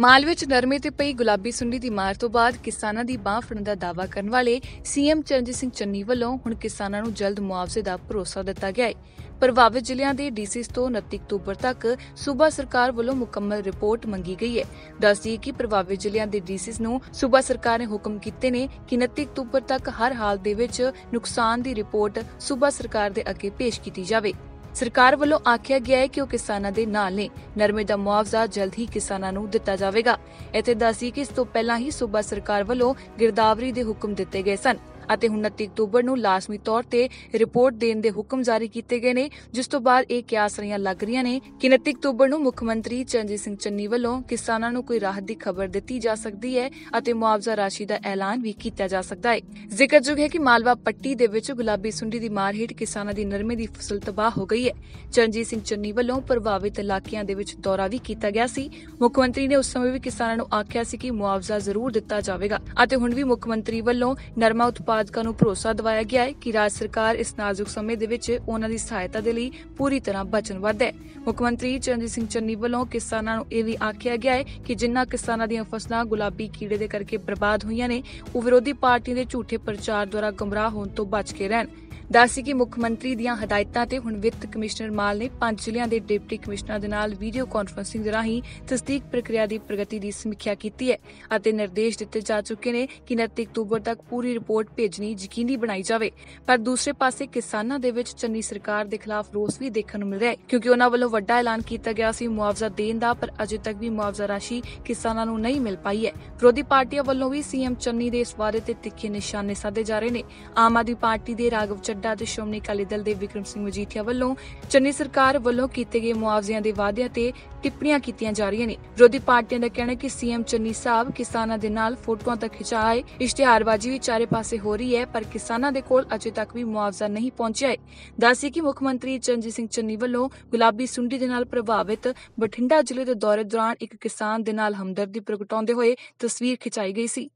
ਮਾਲਵੇ ਵਿੱਚ ਨਰਮੇ ਤੇ ਪਈ ਗੁਲਾਬੀ ਸੁੰਡੀ ਦੀ ਮਾਰ ਤੋਂ ਬਾਅਦ ਕਿਸਾਨਾਂ ਦੀ ਬਾਹ ਫੜਨ ਦਾ ਦਾਵਾ ਕਰਨ ਵਾਲੇ ਸੀਐਮ ਚਰਨਜੀਤ ਸਿੰਘ ਚੰਨੀ ਵੱਲੋਂ ਹੁਣ ਕਿਸਾਨਾਂ ਨੂੰ ਜਲਦ ਮੁਆਵਜ਼ੇ ਦਾ ਭਰੋਸਾ ਦਿੱਤਾ ਗਿਆ ਹੈ ਪ੍ਰਭਾਵਿਤ ਜ਼ਿਲ੍ਹਿਆਂ ਦੇ ਡੀਸੀਸ ਤੋਂ 29 ਅਕਤੂਬਰ ਤੱਕ ਸੂਬਾ ਸਰਕਾਰ ਵੱਲੋਂ ਮੁਕੰਮਲ ਰਿਪੋਰਟ ਮੰਗੀ ਗਈ ਹੈ ਦੱਸਦੀ ਹੈ ਕਿ ਪ੍ਰਭਾਵਿਤ ਜ਼ਿਲ੍ਹਿਆਂ ਦੇ ਡੀਸੀਸ ਨੂੰ ਸੂਬਾ ਸਰਕਾਰ ਨੇ ਹੁਕਮ ਕੀਤੇ ਨੇ ਕਿ 29 ਅਕਤੂਬਰ ਤੱਕ ਹਰ ਹਾਲ ਦੇ ਵਿੱਚ ਨੁਕਸਾਨ ਦੀ ਰਿਪੋਰਟ ਸੂਬਾ ਸਰਕਾਰ ਦੇ ਅੱਗੇ ਪੇਸ਼ ਕੀਤੀ ਜਾਵੇ ਸਰਕਾਰ ਵੱਲੋਂ ਆਖਿਆ ਗਿਆ ਹੈ ਕਿ ਉਹ ਕਿਸਾਨਾਂ ਦੇ ਨਾਲ ਨੇ ਨਰਮੇ ਦਾ ਮੁਆਵਜ਼ਾ ਜਲਦ ਹੀ ਕਿਸਾਨਾਂ ਨੂੰ ਦਿੱਤਾ ਜਾਵੇਗਾ ਇੱਥੇ ਦੱਸੀ ਕਿ ਇਸ ਤੋਂ ਪਹਿਲਾਂ ਹੀ ਸੂਬਾ ਸਰਕਾਰ ਵੱਲੋਂ ਗਿਰਦਾਵਰੀ ਦੇ ਹੁਕਮ ਦਿੱਤੇ ਗਏ ਸਨ ਅਤੇ 29 ਅਕਤੂਬਰ ਨੂੰ ਲਾਜ਼ਮੀ ਤੌਰ ਤੇ ਰਿਪੋਰਟ ਦੇਣ ਦੇ ਹੁਕਮ ਜਾਰੀ ਕੀਤੇ ਗਏ ਨੇ ਜਿਸ ਤੋਂ ਬਾਅਦ ਇਹ ਕਿਆਸ ਰਹੀਆਂ ਲੱਗ ਰਹੀਆਂ ਨੇ ਕਿ 29 ਅਕਤੂਬਰ ਨੂੰ ਮੁੱਖ ਮੰਤਰੀ ਚੰਜੀ ਸਿੰਘ ਚੰਨੀ ਵੱਲੋਂ ਕਿਸਾਨਾਂ ਨੂੰ ਕੋਈ ਰਾਹਤ ਦੀ ਖਬਰ ਦਿੱਤੀ ਜਾ ਸਕਦੀ ਹੈ ਅਤੇ ਮੁਆਵਜ਼ਾ ਰਾਸ਼ੀ ਦਾ ਐਲਾਨ ਵੀ ਕੀਤਾ ਜਾ ਸਕਦਾ ਹੈ ਜ਼ਿਕਰਯੋਗ ਹੈ ਕਿ ਮਾਲਵਾ ਪੱਟੀ ਦੇ ਵਿੱਚ ਗੁਲਾਬੀ ਸੁੰਡੀ ਦੀ ਮਾਰ ਹੇਠ ਕਿਸਾਨਾਂ ਦੀ ਨਰਮੇ ਦੀ ਫਸਲ ਤਬਾਹ ਹੋ ਗਈ ਹੈ ਚੰਜੀ ਸਿੰਘ ਚੰਨੀ ਵੱਲੋਂ ਪ੍ਰਭਾਵਿਤ ਇਲਾਕਿਆਂ ਦੇ ਵਿੱਚ ਦੌਰਾ ਵੀ ਕੀਤਾ ਗਿਆ ਸੀ ਮੁੱਖ ਮੰਤਰੀ ਨੇ ਉਸ ਸਮੇਂ ਵੀ ਕਿਸਾਨਾਂ ਨੂੰ ਆਖਿਆ ਸੀ ਕਿ ਮੁਆਵਜ਼ਾ ਜ਼ਰੂਰ ਦਿੱਤਾ ਜਾਵੇਗਾ ਅਤੇ ਹੁਣ ਵੀ ਮੁੱਖ ਮੰਤਰੀ ਵੱਲੋਂ ਨਰਮਾ ਉਤਪਾਦ ਉਤਪਾਦਕਾਂ ਨੂੰ ਭਰੋਸਾ ਦਿਵਾਇਆ ਗਿਆ ਹੈ ਕਿ ਰਾਜ ਸਰਕਾਰ ਇਸ ਨਾਜ਼ੁਕ ਸਮੇਂ ਦੇ ਵਿੱਚ ਉਹਨਾਂ ਦੀ ਸਹਾਇਤਾ ਦੇ ਲਈ ਪੂਰੀ ਤਰ੍ਹਾਂ ਵਚਨਬੱਧ ਹੈ ਮੁੱਖ ਮੰਤਰੀ ਚੰਦਰ ਸਿੰਘ ਚੰਨੀ ਵੱਲੋਂ ਕਿਸਾਨਾਂ ਨੂੰ ਇਹ ਵੀ ਆਖਿਆ ਗਿਆ ਹੈ ਕਿ ਜਿੰਨਾ ਕਿਸਾਨਾਂ ਦੀਆਂ ਫਸਲਾਂ ਗੁਲਾਬੀ ਕੀੜੇ ਦੇ ਕਰਕੇ ਬਰਬਾਦ ਹੋਈਆਂ ਨੇ ਉਹ ਵਿਰੋਧੀ ਪਾਰਟੀ ਦੇ ਝੂਠੇ ਪ੍ਰਚਾਰ ਦੁਆਰਾ ਗਮਰਾਹ ਹੋਣ ਤੋਂ ਬਚ ਕੇ ਰਹਿਣ ਦੱਸੀ ਕਿ ਮੁੱਖ ਮੰਤਰੀ ਦੀਆਂ ਹਦਾਇਤਾਂ ਤੇ ਹੁਣ ਵਿੱਤ ਕਮਿਸ਼ਨਰ ਮਾਲ ਨੇ ਪੰਜ ਜ਼ਿਲ੍ਹਿਆਂ ਦੇ ਡਿਪਟੀ ਕਮਿਸ਼ਨਰਾਂ ਦੇ ਨਾਲ ਵੀਡੀਓ ਕਾਨਫਰੰਸਿੰਗ ਰਾਹੀਂ ਤਸਦੀਕ ਪ੍ਰਕਿਰਿਆ ਦੀ ਪ੍ਰਗਤੀ ਦੀ ਸਮੀਖਿਆ ਕੀਤੀ ਹੈ ਅਤੇ ਨਿਰਦੇਸ਼ ਦਿੱਤੇ ਜਾ ਚੁੱਕੇ ਨੇ ਕਿ 29 ਅਕਤੂਬਰ ਤੱਕ ਪੂਰੀ ਰਿਪੋਰਟ ਭੇਜਣੀ ਯਕੀਨੀ ਬਣਾਈ ਜਾਵੇ ਪਰ ਦੂਸਰੇ ਪਾਸੇ ਕਿਸਾਨਾਂ ਦੇ ਵਿੱਚ ਚੰਨੀ ਸਰਕਾਰ ਦੇ ਖਿਲਾਫ ਰੋਸ ਵੀ ਦੇਖਣ ਨੂੰ ਮਿਲ ਰਿਹਾ ਹੈ ਕਿਉਂਕਿ ਉਹਨਾਂ ਵੱਲੋਂ ਵੱਡਾ ਐਲਾਨ ਕੀਤਾ ਗਿਆ ਸੀ ਮੁਆਵਜ਼ਾ ਦੇਣ ਦਾ ਪਰ ਅਜੇ ਤੱਕ ਵੀ ਮੁਆਵਜ਼ਾ ਰਾਸ਼ੀ ਕਿਸਾਨਾਂ ਨੂੰ ਨਹੀਂ ਮਿਲ ਪਾਈ ਹੈ ਵਿਰੋਧੀ ਪਾਰਟੀਆਂ ਵੱਲੋਂ ਵੀ ਸੀਐਮ ਚੰਨੀ ਦੇ ਇਸ ਵਾਅਦੇ ਤੇ ਤਿੱਖੇ ਨਿਸ਼ਾਨੇ ਸਾਧੇ ਜਾ ਰਹੇ ਨੇ ਆਮ ਆਦਮੀ ਪਾਰਟੀ ਦੇ ਰਾਗਵ ਚੱਡ ਨੱਡਾ ਤੇ ਸ਼ੋਮਨੀ ਕਾਲੀ ਦਲ ਦੇ ਵਿਕਰਮ ਸਿੰਘ ਮਜੀਠੀਆ ਵੱਲੋਂ ਚੰਨੀ ਸਰਕਾਰ ਵੱਲੋਂ ਕੀਤੇ ਗਏ ਮੁਆਵਜ਼ਿਆਂ ਦੇ ਵਾਅਦਿਆਂ ਤੇ ਟਿੱਪਣੀਆਂ ਕੀਤੀਆਂ ਜਾ ਰਹੀਆਂ ਨੇ ਵਿਰੋਧੀ ਪਾਰਟੀਆਂ ਦਾ ਕਹਿਣਾ ਹੈ ਕਿ ਸੀਐਮ ਚੰਨੀ ਸਾਹਿਬ ਕਿਸਾਨਾਂ ਦੇ ਨਾਲ ਫੋਟੋਆਂ ਤੱਕ ਖਿਚਾਏ ਇਸ਼ਤਿਹਾਰਬਾਜ਼ੀ ਵੀ ਚਾਰੇ ਪਾਸੇ ਹੋ ਰਹੀ ਹੈ ਪਰ ਕਿਸਾਨਾਂ ਦੇ ਕੋਲ ਅਜੇ ਤੱਕ ਵੀ ਮੁਆਵਜ਼ਾ ਨਹੀਂ ਪਹੁੰਚਿਆ ਹੈ ਦੱਸੀ ਕਿ ਮੁੱਖ ਮੰਤਰੀ ਚੰਜੀ ਸਿੰਘ ਚੰਨੀ ਵੱਲੋਂ ਗੁਲਾਬੀ ਸੁੰਡੀ ਦੇ ਨਾਲ ਪ੍ਰਭਾਵਿਤ ਬਠਿੰਡਾ ਜ਼ਿਲ੍ਹੇ ਦੇ ਦੌਰੇ ਦੌਰਾਨ ਇੱਕ ਕਿਸਾਨ ਦੇ ਨਾਲ ਹਮਦਰਦੀ ਪ੍ਰਗਟਾਉਂਦੇ ਹੋਏ ਤਸਵੀਰ ਖਿਚਾਈ ਗਈ ਸੀ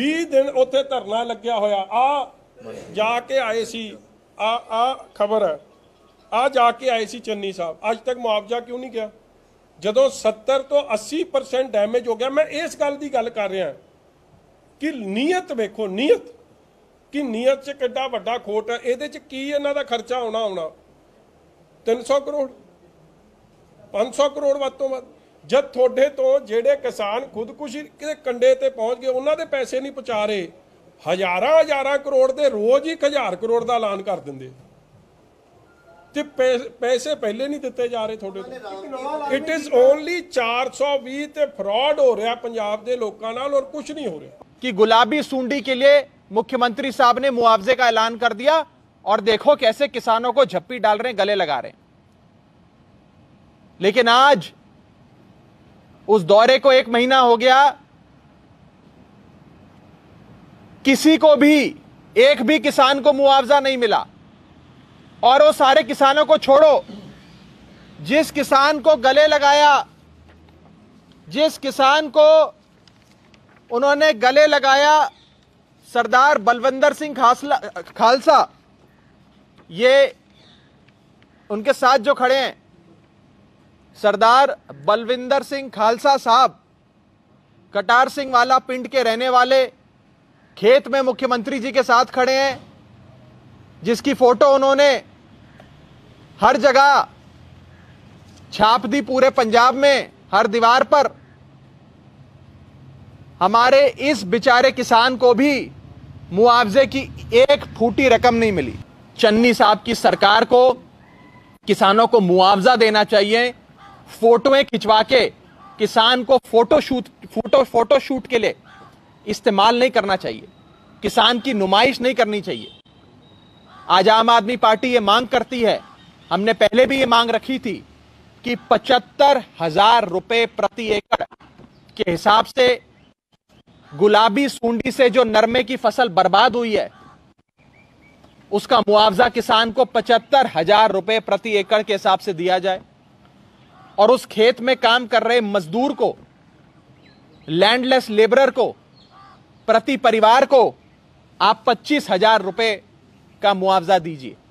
20 ਦਿਨ ਉੱਥੇ ਧਰਨਾ ਲੱਗਿਆ ਹੋਇਆ ਆ ਜਾ ਕੇ ਆਏ ਸੀ ਆ ਆ ਖਬਰ ਹੈ ਆ ਜਾ ਕੇ ਆਏ ਸੀ ਚੰਨੀ ਸਾਹਿਬ ਅੱਜ ਤੱਕ ਮੁਆਵਜ਼ਾ ਕਿਉਂ ਨਹੀਂ ਗਿਆ ਜਦੋਂ 70 ਤੋਂ 80% ਡੈਮੇਜ ਹੋ ਗਿਆ ਮੈਂ ਇਸ ਗੱਲ ਦੀ ਗੱਲ ਕਰ ਰਿਹਾ ਕਿ ਨੀਅਤ ਵੇਖੋ ਨੀਅਤ ਕਿ ਨੀਅਤ 'ਚ ਕਿੱਡਾ ਵੱਡਾ ਖੋਟ ਹੈ ਇਹਦੇ 'ਚ ਕੀ ਇਹਨਾਂ ਦਾ ਖਰਚਾ ਹੋਣਾ ਆਉਣਾ 300 ਕਰੋੜ 500 ਕਰੋੜ ਵੱਧ ਤੋਂ ਵੱਧ ਜਦ ਤੁਹਾਡੇ ਤੋਂ ਜਿਹੜੇ ਕਿਸਾਨ ਖੁਦਕੁਸ਼ੀ ਦੇ ਕੰਡੇ ਤੇ ਪਹੁੰਚ ਗਏ ਉਹਨਾਂ ਦੇ ਪੈਸੇ ਨਹੀਂ ਪਹੁੰਚਾ ਰਹੇ ਹਜ਼ਾਰਾਂ ਹਜ਼ਾਰਾਂ ਕਰੋੜ ਦੇ ਰੋਜ਼ ਹੀ 1000 ਕਰੋੜ ਦਾ ਐਲਾਨ ਕਰ ਦਿੰਦੇ ਤੇ ਪੈਸੇ ਪਹਿਲੇ ਨਹੀਂ ਦਿੱਤੇ ਜਾ ਰਹੇ ਤੁਹਾਡੇ ਤੋਂ ਇਟ ਇਜ਼ ਓਨਲੀ 420 ਤੇ ਫਰਾਡ ਹੋ ਰਿਹਾ ਪੰਜਾਬ ਦੇ ਲੋਕਾਂ ਨਾਲ ਔਰ ਕੁਝ ਨਹੀਂ ਹੋ ਰਿਹਾ ਗੁਲਾਬੀ ਸੁੰਡੀ ਕੇ के ਮੁੱਖ ਮੰਤਰੀ ਸਾਹਿਬ ਨੇ ਮੁਆਵਜ਼ੇ ਦਾ ਐਲਾਨ ਕਰ ਦਿਆ ਔਰ ਦੇਖੋ ਕਿਵੇਂ किसानों ਕੋ ਝੱਪੀ ਡਾਲ ਰਹੇ ਗਲੇ ਲਗਾ ਰਹੇ ਲੇਕਿਨ ਅੱਜ ਉਸ ਦੌਰੇ ਕੋ 1 ਮਹੀਨਾ ਹੋ ਗਿਆ किसी को भी एक भी किसान को मुआवजा नहीं मिला और वो सारे किसानों को छोड़ो जिस किसान को गले लगाया जिस किसान को उन्होंने गले लगाया सरदार बलवंदर सिंह खासला खालसा ये उनके साथ जो खड़े हैं सरदार बलविंदर सिंह खालसा साहब कटार सिंह वाला पिंड के रहने वाले खेत में मुख्यमंत्री जी के साथ खड़े हैं जिसकी फोटो उन्होंने हर जगह छाप दी पूरे पंजाब में हर दीवार पर हमारे इस बेचारे किसान को भी मुआवजे की एक फूटी रकम नहीं मिली चन्नी साहब की सरकार को किसानों को मुआवजा देना चाहिए फोटोएं खिंचवा के किसान को photo shoot photo photo shoot के लिए इस्तेमाल नहीं करना चाहिए किसान की नुमाइश नहीं करनी चाहिए आज आम आदमी पार्टी ये मांग करती है हमने पहले भी ये मांग रखी थी कि पचहत्तर हजार रुपए प्रति एकड़ के हिसाब से गुलाबी सूंडी से जो नरमे की फसल बर्बाद हुई है उसका मुआवजा किसान को पचहत्तर हजार रुपये प्रति एकड़ के हिसाब से दिया जाए और उस खेत में काम कर रहे मजदूर को लैंडलेस लेबरर को प्रति परिवार को आप पच्चीस हजार रुपये का मुआवजा दीजिए